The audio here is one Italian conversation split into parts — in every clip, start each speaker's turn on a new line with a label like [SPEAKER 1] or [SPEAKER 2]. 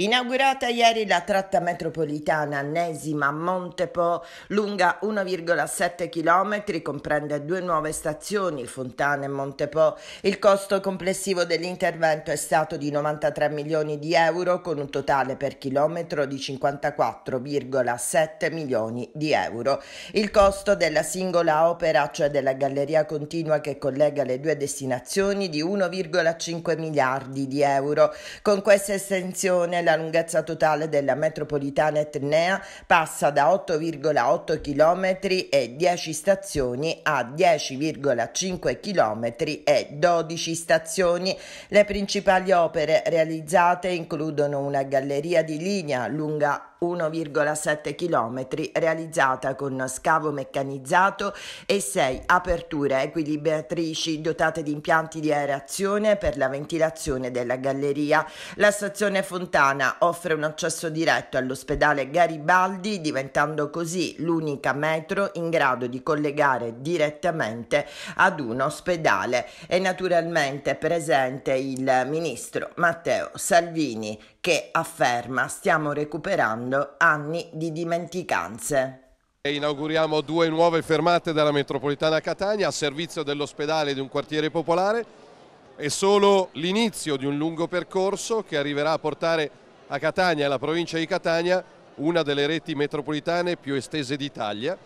[SPEAKER 1] Inaugurata ieri la tratta metropolitana Nesima Montepo, lunga 1,7 km, comprende due nuove stazioni, Fontana e Montepo. Il costo complessivo dell'intervento è stato di 93 milioni di euro, con un totale per chilometro di 54,7 milioni di euro. Il costo della singola opera, cioè della galleria continua che collega le due destinazioni, di 1,5 miliardi di euro. Con questa estensione la lunghezza totale della metropolitana etnea passa da 8,8 km e 10 stazioni a 10,5 km e 12 stazioni. Le principali opere realizzate includono una galleria di linea lunga 1,7 km realizzata con scavo meccanizzato e 6 aperture equilibratrici dotate di impianti di aerazione per la ventilazione della galleria. La stazione Fontana Milana offre un accesso diretto all'ospedale Garibaldi, diventando così l'unica metro in grado di collegare direttamente ad un ospedale. È naturalmente presente il ministro Matteo Salvini che afferma stiamo recuperando anni di dimenticanze.
[SPEAKER 2] Inauguriamo due nuove fermate della metropolitana Catania a servizio dell'ospedale di un quartiere popolare è solo l'inizio di un lungo percorso che arriverà a portare a Catania, la provincia di Catania, una delle reti metropolitane più estese d'Italia.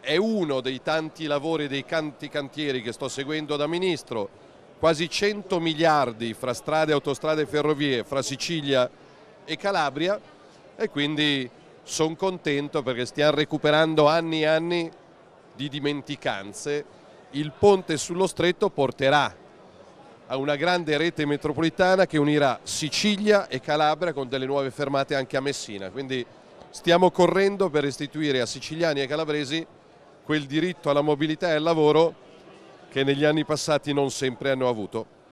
[SPEAKER 2] È uno dei tanti lavori, dei tanti cantieri che sto seguendo da ministro. Quasi 100 miliardi fra strade, autostrade e ferrovie, fra Sicilia e Calabria e quindi sono contento perché stiamo recuperando anni e anni di dimenticanze. Il ponte sullo stretto porterà a una grande rete metropolitana che unirà Sicilia e Calabria con delle nuove fermate anche a Messina. Quindi stiamo correndo per restituire a siciliani e calabresi quel diritto alla mobilità e al lavoro che negli anni passati non sempre hanno avuto.